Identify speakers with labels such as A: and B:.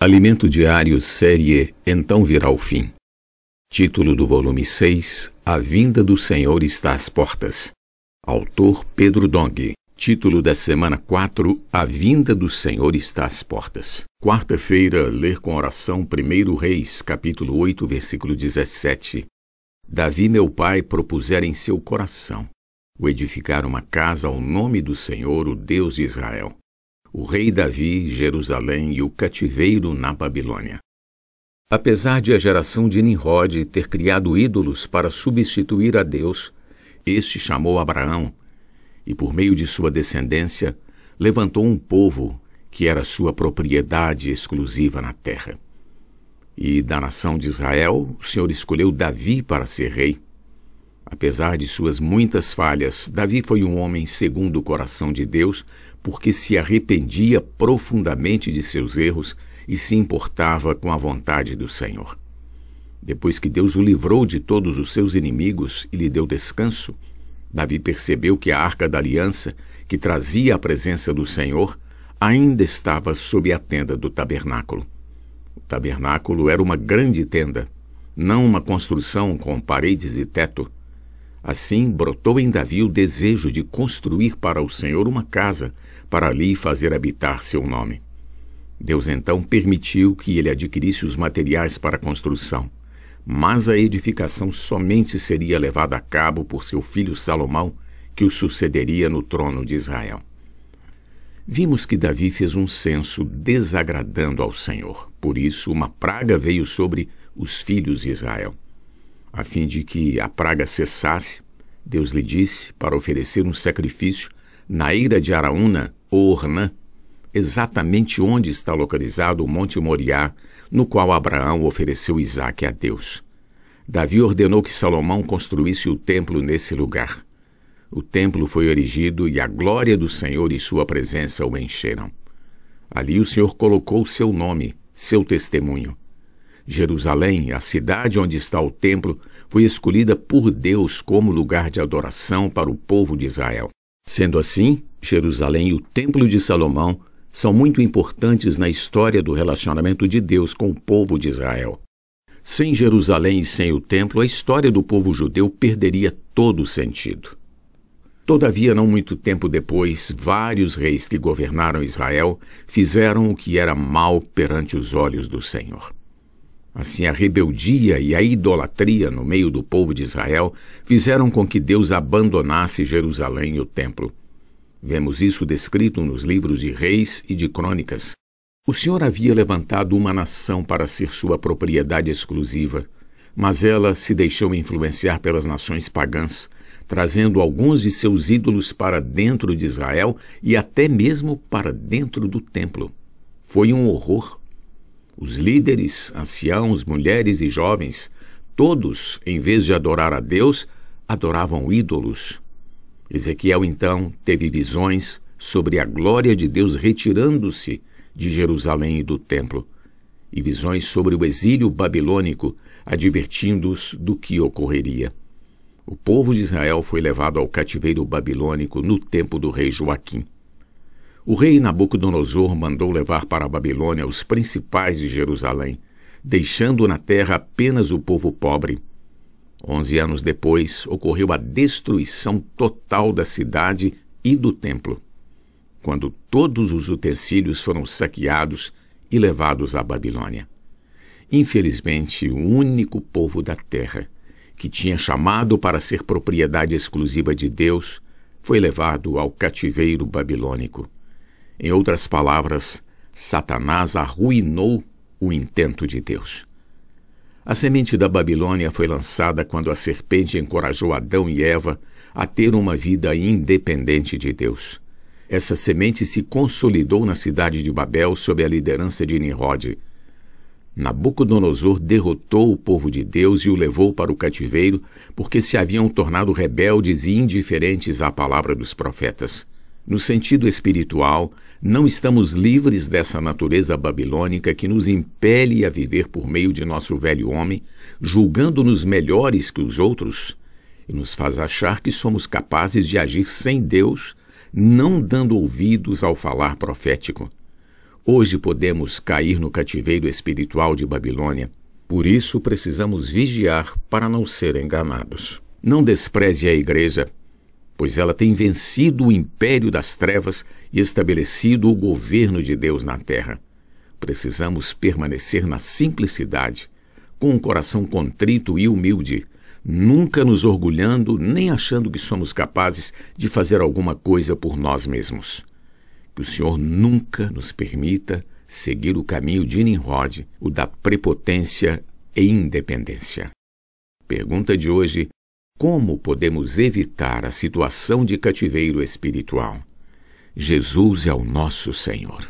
A: Alimento Diário Série Então Virá o Fim. Título do volume 6 A Vinda do Senhor está às portas. Autor Pedro Dong. Título da semana 4 A Vinda do Senhor está às portas. Quarta-feira, ler com oração 1 Reis, capítulo 8, versículo 17. Davi, meu pai, propuser em seu coração o edificar uma casa ao nome do Senhor, o Deus de Israel o rei Davi, Jerusalém e o cativeiro na Babilônia. Apesar de a geração de Nimrod ter criado ídolos para substituir a Deus, este chamou Abraão e, por meio de sua descendência, levantou um povo que era sua propriedade exclusiva na terra. E da nação de Israel, o Senhor escolheu Davi para ser rei. Apesar de suas muitas falhas, Davi foi um homem segundo o coração de Deus, porque se arrependia profundamente de seus erros e se importava com a vontade do Senhor. Depois que Deus o livrou de todos os seus inimigos e lhe deu descanso, Davi percebeu que a arca da aliança, que trazia a presença do Senhor, ainda estava sob a tenda do tabernáculo. O tabernáculo era uma grande tenda, não uma construção com paredes e teto Assim brotou em Davi o desejo de construir para o Senhor uma casa, para ali fazer habitar seu nome. Deus então permitiu que ele adquirisse os materiais para a construção, mas a edificação somente seria levada a cabo por seu filho Salomão, que o sucederia no trono de Israel. Vimos que Davi fez um censo desagradando ao Senhor, por isso uma praga veio sobre os filhos de Israel a fim de que a praga cessasse, Deus lhe disse para oferecer um sacrifício na ira de Araúna ou Ornã, exatamente onde está localizado o Monte Moriá, no qual Abraão ofereceu Isaque a Deus. Davi ordenou que Salomão construísse o templo nesse lugar. O templo foi erigido e a glória do Senhor e sua presença o encheram. Ali o Senhor colocou o seu nome, seu testemunho, Jerusalém, a cidade onde está o templo, foi escolhida por Deus como lugar de adoração para o povo de Israel. Sendo assim, Jerusalém e o Templo de Salomão são muito importantes na história do relacionamento de Deus com o povo de Israel. Sem Jerusalém e sem o templo, a história do povo judeu perderia todo o sentido. Todavia, não muito tempo depois, vários reis que governaram Israel fizeram o que era mal perante os olhos do Senhor. Assim, a rebeldia e a idolatria no meio do povo de Israel fizeram com que Deus abandonasse Jerusalém e o templo. Vemos isso descrito nos livros de Reis e de Crônicas. O Senhor havia levantado uma nação para ser sua propriedade exclusiva, mas ela se deixou influenciar pelas nações pagãs, trazendo alguns de seus ídolos para dentro de Israel e até mesmo para dentro do templo. Foi um horror os líderes, anciãos, mulheres e jovens, todos, em vez de adorar a Deus, adoravam ídolos. Ezequiel então teve visões sobre a glória de Deus retirando-se de Jerusalém e do templo, e visões sobre o exílio babilônico, advertindo-os do que ocorreria. O povo de Israel foi levado ao cativeiro babilônico no tempo do rei Joaquim. O rei Nabucodonosor mandou levar para a Babilônia os principais de Jerusalém, deixando na terra apenas o povo pobre. Onze anos depois, ocorreu a destruição total da cidade e do templo, quando todos os utensílios foram saqueados e levados à Babilônia. Infelizmente, o único povo da terra que tinha chamado para ser propriedade exclusiva de Deus foi levado ao cativeiro babilônico. Em outras palavras, Satanás arruinou o intento de Deus. A semente da Babilônia foi lançada quando a serpente encorajou Adão e Eva a ter uma vida independente de Deus. Essa semente se consolidou na cidade de Babel sob a liderança de Nimrod. Nabucodonosor derrotou o povo de Deus e o levou para o cativeiro porque se haviam tornado rebeldes e indiferentes à palavra dos profetas. No sentido espiritual, não estamos livres dessa natureza babilônica que nos impele a viver por meio de nosso velho homem, julgando-nos melhores que os outros, e nos faz achar que somos capazes de agir sem Deus, não dando ouvidos ao falar profético. Hoje podemos cair no cativeiro espiritual de Babilônia. Por isso precisamos vigiar para não ser enganados. Não despreze a igreja pois ela tem vencido o império das trevas e estabelecido o governo de Deus na terra. Precisamos permanecer na simplicidade, com um coração contrito e humilde, nunca nos orgulhando nem achando que somos capazes de fazer alguma coisa por nós mesmos. Que o Senhor nunca nos permita seguir o caminho de Nimrod, o da prepotência e independência. Pergunta de hoje como podemos evitar a situação de cativeiro espiritual? Jesus é o nosso Senhor.